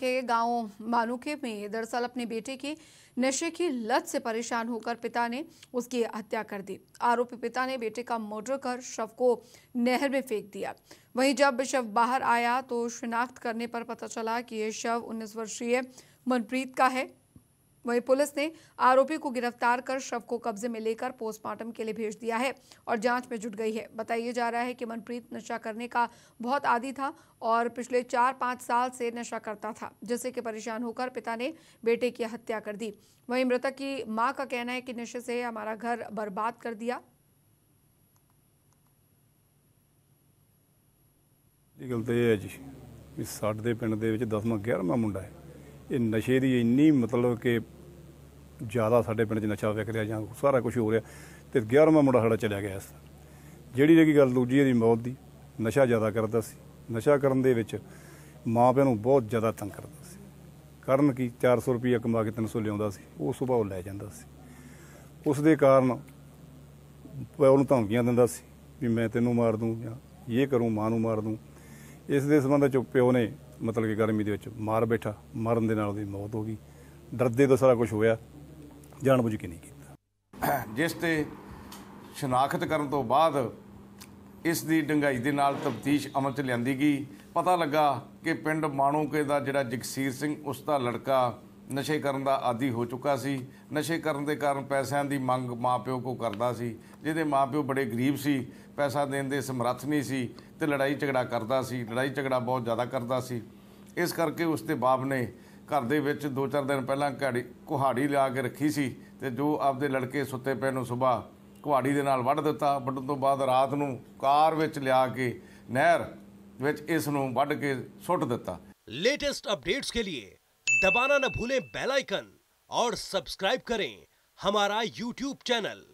के गांव मानुके में दरअसल अपने बेटे के नशे की लत से परेशान होकर पिता ने उसकी हत्या कर दी आरोपी पिता ने बेटे का मर्डर कर शव को नहर में फेंक दिया वहीं जब शव बाहर आया तो शिनाख्त करने पर पता चला कि यह शव 19 वर्षीय मनप्रीत का है वहीं पुलिस ने आरोपी को गिरफ्तार कर शव को कब्जे में लेकर पोस्टमार्टम के लिए भेज दिया है और जांच में जुट गई है बताइए जा रहा है कि मनप्रीत नशा करने का बहुत आदि था और पिछले चार पाँच साल से नशा करता था जिससे कि परेशान होकर पिता ने बेटे की हत्या कर दी वहीं मृतक की माँ का कहना है कि नशे से हमारा घर बर्बाद कर दिया गलत तो यह है जी कि ਸਾਡੇ ਦੇ ਪਿੰਡ ਦੇ ਵਿੱਚ ਇਹ ਨਸ਼ੇ ਦੀ ਇੰਨੀ ਮਤਲਬ ਕਿ ਜ਼ਿਆਦਾ ਸਾਡੇ ਪਿੰਡ 'ਚ ਨਸ਼ਾ ਵਿਕ ਰਿਹਾ ਜਾਂ ਸਾਰਾ ਕੁਝ ਹੋ ਰਿਹਾ ਤੇ 11ਵਾਂ ਮੁੰਡਾ ਸਾਡਾ ਚਲਿਆ ਗਿਆ ਇਸ ਜਿਹੜੀ ਰਹੀ ਗੱਲ ਦੂਜੀ ਇਹਦੀ ਮੌਤ ਦੀ ਨਸ਼ਾ ਜ਼ਿਆਦਾ ਕਰਦਾ ਸੀ ਨਸ਼ਾ ਕਰਨ ਦੇ ਵਿੱਚ ਮਾਪਿਆਂ ਨੂੰ ਬਹੁਤ ਜ਼ਿਆਦਾ ਤੰਗ ਕਰਦਾ ਸੀ ਕਰਨ ਕੀ 400 ਰੁਪਏ ਕਮਾ ਕੇ 300 ਲਿਆਉਂਦਾ ਸੀ ਉਹ ਸੁਭਾਅ ਉਹ ਲੈ ਜਾਂਦਾ ਸੀ ਉਸ ਦੇ ਕਾਰਨ ਉਹਨੂੰ ਨੂੰ ਧਮਕੀਆਂ ਦਿੰਦਾ ਸੀ ਵੀ ਮੈਂ ਤੈਨੂੰ ਮਾਰ ਦੂੰ ਜਾਂ ਇਹ ਕਰੂੰ ਮਾਂ ਨੂੰ ਮਾਰ ਦੂੰ ਇਸ ਦੇ ਸਬੰਧ ਚ ਪਿਓ ਨੇ ਮਤਲਬ ਕਿ ਗਰਮੀ ਦੇ ਵਿੱਚ ਮਾਰ ਬੈਠਾ ਮਰਨ ਦੇ ਨਾਲ ਉਹਦੀ ਮੌਤ ਹੋ ਗਈ ਡਰਦੇ ਤੋਂ ਸਾਰਾ ਕੁਝ ਹੋਇਆ ਜਾਣਬੁੱਝ ਕੇ ਨਹੀਂ ਕੀਤਾ ਜਿਸ ਤੇ ਸ਼ਨਾਖਤ ਕਰਨ ਤੋਂ ਬਾਅਦ ਇਸ ਦੀ ਡੰਗਾਈ ਦੇ ਨਾਲ ਤਫਤੀਸ਼ ਅਮਲ 'ਚ ਲਿਆਂਦੀ ਗਈ ਪਤਾ ਲੱਗਾ ਕਿ ਪਿੰਡ ਮਾਣੂਕੇ ਦਾ ਜਿਹੜਾ ਜਗਸੀਰ ਸਿੰਘ ਉਸ ਦਾ ਲੜਕਾ ਨਸ਼ੇ ਕਰਨ ਦਾ ਆਦੀ ਹੋ ਚੁੱਕਾ ਸੀ ਨਸ਼ੇ ਕਰਨ ਦੇ ਕਾਰਨ ਪੈਸਿਆਂ ਦੀ ਮੰਗ ਮਾਪਿਓ ਕੋ ਕਰਦਾ ਸੀ ਜਿਹਦੇ ਮਾਪਿਓ ਬੜੇ ਗਰੀਬ ਸੀ ਪੈਸਾ ਦੇਣ ਦੇ ਸਮਰੱਥ ਨਹੀਂ ਸੀ ਤੇ ਲੜਾਈ ਝਗੜਾ ਕਰਦਾ ਸੀ ਲੜਾਈ ਝਗੜਾ ਬਹੁਤ ਜ਼ਿਆਦਾ ਕਰਦਾ ਸੀ ਇਸ ਕਰਕੇ ਉਸ ਦੇ ਬਾਪ ਨੇ ਘਰ ਦੇ ਵਿੱਚ 2-4 ਦਿਨ ਪਹਿਲਾਂ ਘਾੜੀ ਕੁਹਾੜੀ ਲਿਆ ਕੇ ਰੱਖੀ ਸੀ ਤੇ ਜੋ ਆਪਦੇ ਲੜਕੇ ਸੁੱਤੇ ਪਏ ਨੂੰ ਸਵੇਰ ਕੁਹਾੜੀ ਦੇ ਨਾਲ ਵੱਢ ਦਿੱਤਾ ਵੱਢਣ ਤੋਂ ਬਾਅਦ ਰਾਤ ਨੂੰ ਕਾਰ ਵਿੱਚ ਲਿਆ ਕੇ ਨਹਿਰ ਵਿੱਚ ਇਸ ਨੂੰ ਵੱਢ ਕੇ ਸੁੱਟ ਦਿੱਤਾ ਲੇਟੈਸਟ ਅਪਡੇਟਸ ਕੇ ਲਈ दबाना न भूलें बेल आइकन और सब्सक्राइब करें हमारा यूट्यूब चैनल